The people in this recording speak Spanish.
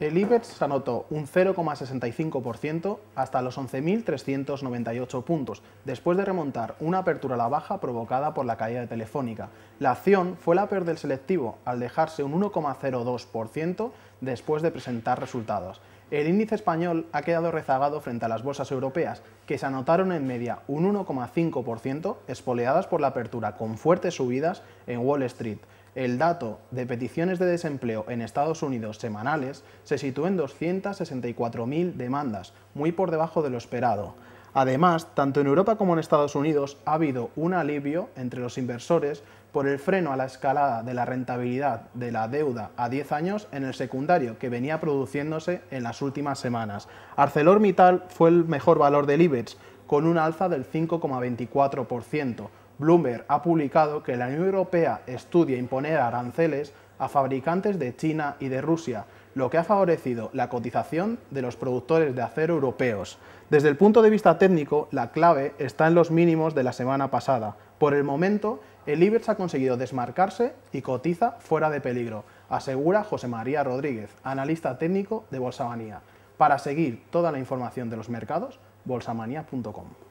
El IBEX anotó un 0,65% hasta los 11.398 puntos, después de remontar una apertura a la baja provocada por la caída de Telefónica. La acción fue la peor del selectivo, al dejarse un 1,02% después de presentar resultados. El índice español ha quedado rezagado frente a las bolsas europeas, que se anotaron en media un 1,5%, espoleadas por la apertura con fuertes subidas en Wall Street el dato de peticiones de desempleo en Estados Unidos semanales se sitúa en 264.000 demandas, muy por debajo de lo esperado. Además, tanto en Europa como en Estados Unidos ha habido un alivio entre los inversores por el freno a la escalada de la rentabilidad de la deuda a 10 años en el secundario que venía produciéndose en las últimas semanas. ArcelorMittal fue el mejor valor del IBEX, con un alza del 5,24%, Bloomberg ha publicado que la Unión Europea estudia imponer aranceles a fabricantes de China y de Rusia, lo que ha favorecido la cotización de los productores de acero europeos. Desde el punto de vista técnico, la clave está en los mínimos de la semana pasada. Por el momento, el IBEX ha conseguido desmarcarse y cotiza fuera de peligro, asegura José María Rodríguez, analista técnico de Bolsamanía. Para seguir toda la información de los mercados, bolsamanía.com.